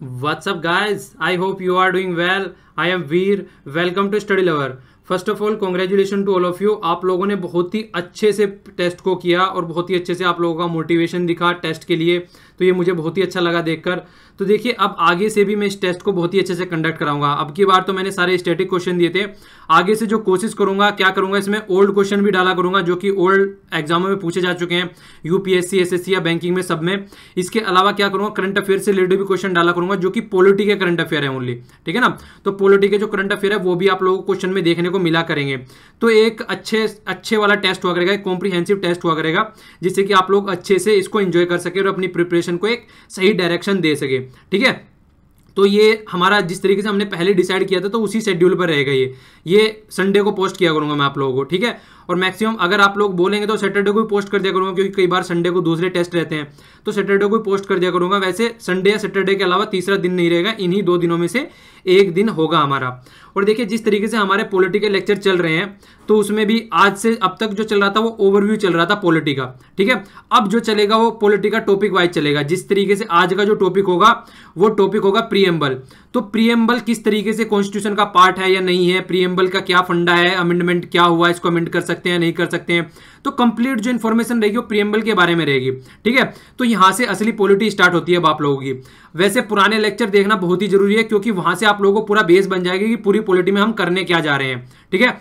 What's up guys? I hope you are doing well. I am Veer. Welcome to Study Lover. First of all congratulation to all of you आप लोगों ने बहुत ही अच्छे से test को किया और बहुत ही अच्छे से आप लोगों का मोटिवेशन दिखा टेस्ट के लिए तो ये मुझे बहुत ही अच्छा लगा देखकर तो देखिए अब आगे से भी मैं इस टेस्ट को बहुत ही अच्छे से कंडक्ट कराऊंगा अब की बार तो मैंने सारे स्टेटिक क्वेश्चन दिए थे आगे से जो कोशिश करूंगा क्या करूंगा इसमें ओल्ड क्वेश्चन भी डाला करूंगा जो कि ओल्ड एग्जामों में पूछे जा चुके हैं यूपीएससी एस या बैंकिंग में सब में इसके अलावा क्या करूंगा करंट अफेयर से रिलेटेड भी क्वेश्चन डाला करूंगा जो कि पॉलिटी के करंट अफेयर है ओनली ठीक है ना तो पॉलिटी के जो करंट अफेयर है वो भी आप लोगों को क्वेश्चन में देखने को को मिला करेंगे तो एक अच्छे अच्छे वाला टेस्ट हुआ करेगा एक कॉम्प्रीहेंसिव टेस्ट हुआ करेगा जिससे कि आप लोग अच्छे से इसको इन्जॉय कर सके और अपनी प्रिपरेशन को एक सही डायरेक्शन दे सके ठीक है तो ये हमारा जिस तरीके से हमने पहले डिसाइड किया था तो उसी शेड्यूल पर रहेगा ये ये संडे को पोस्ट किया करूंगा मैं आप लोगों को ठीक है और मैक्सिमम अगर आप लोग बोलेंगे तो सैटरडे को भी पोस्ट कर दिया करूंगा क्योंकि कई बार संडे को दूसरे टेस्ट रहते हैं तो सैटरडे को भी पोस्ट कर दिया करूंगा वैसे संडे या सैटरडे के अलावा तीसरा दिन नहीं रहेगा इन्हीं दो दिनों में से एक दिन होगा हमारा और देखिए जिस तरीके से हमारे पॉलिटिकल लेक्चर चल रहे हैं तो उसमें भी आज से अब तक जो चल रहा था वो ओवरव्यू चल रहा था पॉलिटी का ठीक है अब जो चलेगा वो पॉलिटी का टॉपिक वाइज चलेगा जिस तरीके से आज का जो टॉपिक होगा वो टॉपिक होगा प्रियम्बल तो प्रियम्बल किस तरीके से कॉन्स्टिट्यूशन का पार्ट है या नहीं है प्रियम्बल का क्या फंडा है अमेंडमेंट क्या हुआ इसको अमेंड कर सकते सकते हैं नहीं कर सकते हैं तो कंप्लीट जो इन्फॉर्मेशन रहेगी वो प्रियम्बल के बारे में रहेगी ठीक है तो यहाँ से असली पॉलिटी स्टार्ट होती है आप लोगों की वैसे पुराने लेक्चर देखना बहुत ही जरूरी है क्योंकि वहां से आप लोगों को पूरा बेस बन जाएगा कि पूरी पॉलिटी में हम करने क्या जा रहे हैं ठीक है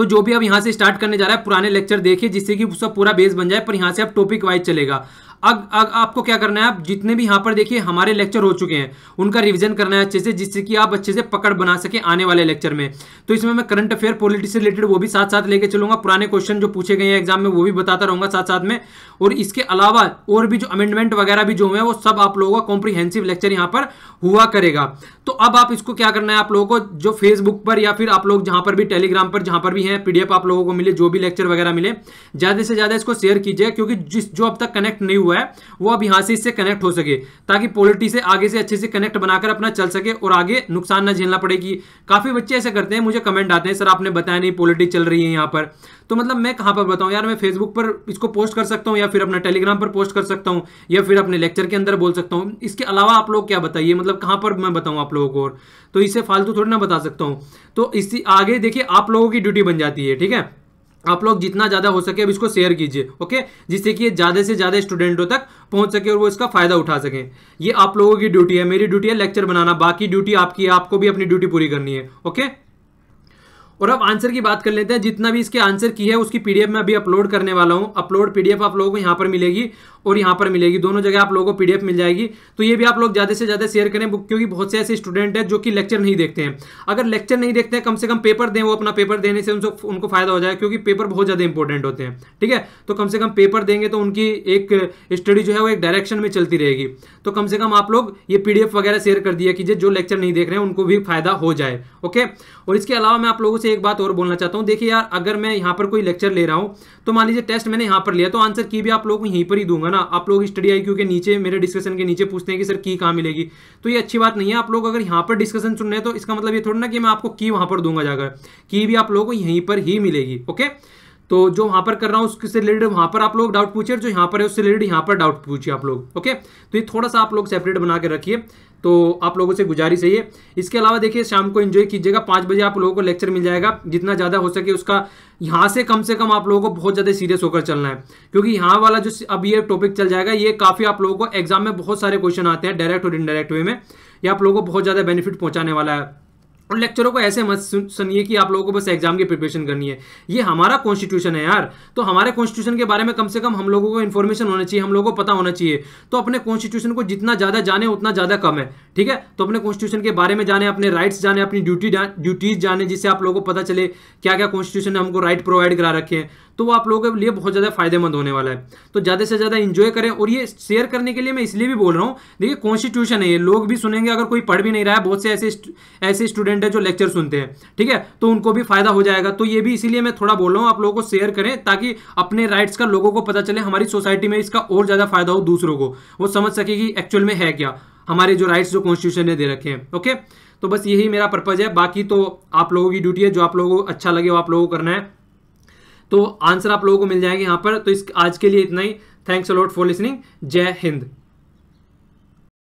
तो जो भी अब यहाँ से स्टार्ट करने जा रहा है पुराने लेक्चर देखिए जिससे कि उसका पूरा बेस बन जाए पर यहाँ से अब टॉपिक वाइज चलेगा अब अब आपको क्या करना है आप जितने भी यहाँ पर देखिए हमारे लेक्चर हो चुके हैं उनका रिविजन करना है अच्छे से जिससे कि आप अच्छे से पकड़ बना सके आने वाले लेक्चर में तो इसमें मैं करंट अफेयर पॉलिटिक्स से रिलेटेड वो भी साथ साथ लेके चलूंगा पुराने क्वेश्चन जो पूछे गए हैं एग्जाम में वो भी बताता रहूंगा साथ साथ में और इसके अलावा और भी जो अमेंडमेंट वगैरह भी जो हुए वो सब आप लोगों का कॉम्प्रीहेंसिव लेक्चर यहाँ पर हुआ करेगा तो अब आप इसको क्या करना है आप लोगों को जो फेसबुक पर या फिर आप लोग जहां पर भी टेलीग्राम पर जहां पर भी हैं पीडीएफ आप लोगों को मिले जो भी लेक्चर वगैरह मिले ज़्यादा से ज़्यादा इसको शेयर कीजिए क्योंकि जिस जो अब तक कनेक्ट नहीं हुआ हुआ है वो अब यहाँ से इससे कनेक्ट हो सके ताकि पोलिटी से आगे से अच्छे से कनेक्ट बनाकर अपना चल सके और आगे नुकसान ना झेलना पड़ेगी काफ़ी बच्चे ऐसे करते हैं मुझे कमेंट आते हैं सर आपने बताया नहीं पोलिटी चल रही है यहाँ पर तो मतलब मैं कहाँ पर बताऊँ यार मैं फेसबुक पर इसको पोस्ट कर सकता हूँ या फिर अपना टेलीग्राम पर पोस्ट कर सकता हूँ या फिर अपने लेक्चर के अंदर बोल सकता हूँ इसके अलावा आप लोग क्या बताइए मतलब कहाँ पर मैं बताऊँ आप लोगों को और तो इसे फालतू थोड़ी ना बता सकता हूँ तो इसी आगे देखिए आप लोगों की ड्यूटी बन जाती है ठीक है आप लोग जितना ज़्यादा हो सके अब इसको शेयर कीजिए ओके जिससे कि ये ज़्यादा से ज़्यादा स्टूडेंटों तक पहुंच सके और वो इसका फ़ायदा उठा सके ये आप लोगों की ड्यूटी है मेरी ड्यूटी है लेक्चर बनाना बाकी ड्यूटी आपकी है आपको भी अपनी ड्यूटी पूरी करनी है ओके और अब आंसर की बात कर लेते हैं जितना भी इसके आंसर की है उसकी पीडीएफ में अभी अपलोड करने वाला हूं अपलोड पीडीएफ आप लोगों को यहां पर मिलेगी और यहां पर मिलेगी दोनों जगह आप लोगों को पीडीएफ मिल जाएगी तो ये भी आप लोग ज़्यादा से ज़्यादा शेयर करें बुक क्योंकि बहुत से ऐसे स्टूडेंट हैं जो कि लेक्चर नहीं देखते हैं अगर लेक्चर नहीं देखते हैं कम से कम पेपर दें वो अपना पेपर देने से उनको उनको फायदा हो जाए क्योंकि पेपर बहुत ज़्यादा इंपॉर्टेंट होते हैं ठीक है तो कम से कम पेपर देंगे तो उनकी एक स्टडी जो है वो एक डायरेक्शन में चलती रहेगी तो कम से कम आप लोग ये पीडीएफ वगैरह शेयर कर दिया कीजिए जो लेक्चर नहीं देख रहे हैं उनको भी फायदा हो जाए ओके और इसके अलावा मैं आप लोगों से एक बात और बोलना चाहता हूँ देखिए यार अगर मैं यहाँ पर कोई लेक्चर ले रहा हूँ तो मान लीजिए टेस्ट मैंने यहाँ पर लिया तो आंसर की भी आप लोग यहीं पर ही दूंगा ना आप लोग स्टडी आई के नीचे मेरे डिस्कशन के नीचे पूछते हैं कि सर की कहाँ मिलेगी तो ये अच्छी बात नहीं है आप लोग अगर यहाँ पर डिस्कशन सुन रहे हैं तो इसका मतलब ये थोड़ा ना कि मैं आपको की वहाँ पर दूंगा जाकर की भी आप लोगों को यहीं पर ही मिलेगी ओके तो जो वहाँ पर कर रहा हूँ उससे रिलेटेड वहाँ पर आप लोग डाउट पूछे जो यहाँ पर है उससे रिलेटेड यहाँ पर डाउट पूछिए आप लोग ओके तो ये थोड़ा सा आप लोग सेपरेट बना के रखिए तो आप लोगों से गुजारिश है इसके अलावा देखिए शाम को एंजॉय कीजिएगा पाँच बजे आप लोगों को लेक्चर मिल जाएगा जितना ज़्यादा हो सके उसका यहाँ से कम से कम आप लोगों को बहुत ज़्यादा सीरियस होकर चलना है क्योंकि यहाँ वाला जो अब ये टॉपिक चल जाएगा ये काफ़ी आप लोगों को एग्जाम में बहुत सारे क्वेश्चन आते हैं डायरेक्ट और इनडायरेक्ट वे में ये आप लोगों को बहुत ज़्यादा बेनिफिट पहुंचाने वाला है उन लेक्चरों को ऐसे मत सुनिए कि आप लोगों को बस एग्जाम की प्रिपरेशन करनी है ये हमारा कॉन्स्टिट्यूशन है यार तो हमारे कॉन्स्टिट्यूशन के बारे में कम से कम हम लोगों को इन्फॉर्मेशन होना चाहिए हम लोगों को पता होना चाहिए तो अपने कॉन्स्टिट्यूशन को जितना ज़्यादा जाने उतना ज़्यादा कम है ठीक है तो अपने कॉन्स्टिट्यूशन के बारे में जाने अपने राइट्स जाने अपनी ड्यूटी ड्यूटीज़ जाने जिससे आप लोगों को पता चले क्या क्या कॉन्स्टिट्यूशन ने हमको राइट प्रोवाइड करा रखे हैं तो वो आप लोगों के लिए बहुत ज़्यादा फायदेमंद होने वाला है तो ज़्यादा से ज़्यादा इन्जॉय करें और ये शेयर करने के लिए मैं इसलिए भी बोल रहा हूँ देखिए कॉन्स्टिट्यूशन है ये लोग भी सुनेंगे अगर कोई पढ़ भी नहीं रहा है बहुत से ऐसे ऐसे स्टूडेंट है जो लेक्चर सुनते हैं ठीक है तो उनको भी फायदा हो जाएगा तो ये भी इसीलिए मैं थोड़ा बोल रहा हूँ आप लोगों को शेयर करें ताकि अपने राइट्स का लोगों को पता चले हमारी सोसाइटी में इसका और ज़्यादा फायदा हो दूसरों को वो समझ सके कि एक्चुअल में है क्या हमारे जो राइट्स जो कॉन्स्टिट्यूशन ने दे रखे हैं ओके तो बस यही मेरा पर्पज़ है बाकी तो आप लोगों की ड्यूटी है जो आप लोगों को अच्छा लगे वो आप लोगों को करना है तो आंसर आप लोगों को मिल जाएंगे यहां पर तो इस आज के लिए इतना ही थैंक्स अलॉट फॉर लिसनिंग जय हिंद